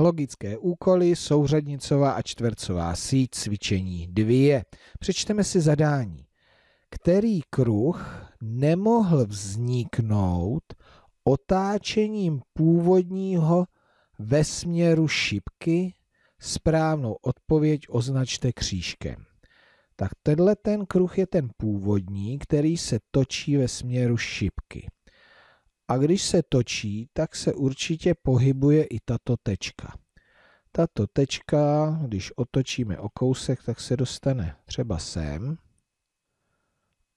Logické úkoly, souřadnicová a čtvercová síť, cvičení dvě. Přečteme si zadání. Který kruh nemohl vzniknout otáčením původního ve směru šipky? Správnou odpověď označte křížkem. Tak tenhle ten kruh je ten původní, který se točí ve směru šipky a když se točí, tak se určitě pohybuje i tato tečka. Tato tečka, když otočíme o kousek, tak se dostane třeba sem.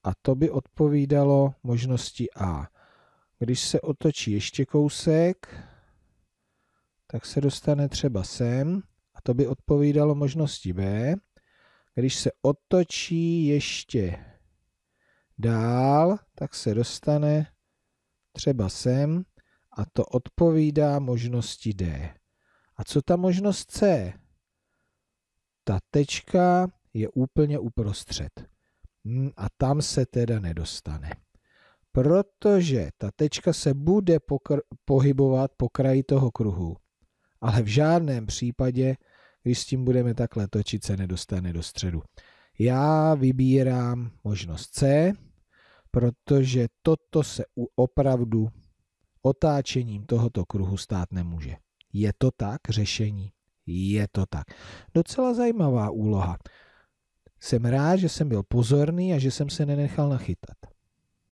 A to by odpovídalo možnosti A. Když se otočí ještě kousek, tak se dostane třeba sem. A to by odpovídalo možnosti B. Když se otočí ještě dál, tak se dostane třeba sem, a to odpovídá možnosti D. A co ta možnost C? Ta tečka je úplně uprostřed. Hmm, a tam se teda nedostane. Protože ta tečka se bude pohybovat po kraji toho kruhu. Ale v žádném případě, když s tím budeme takhle točit, se nedostane do středu. Já vybírám možnost C, protože toto se u opravdu otáčením tohoto kruhu stát nemůže. Je to tak řešení? Je to tak. Docela zajímavá úloha. Jsem rád, že jsem byl pozorný a že jsem se nenechal nachytat.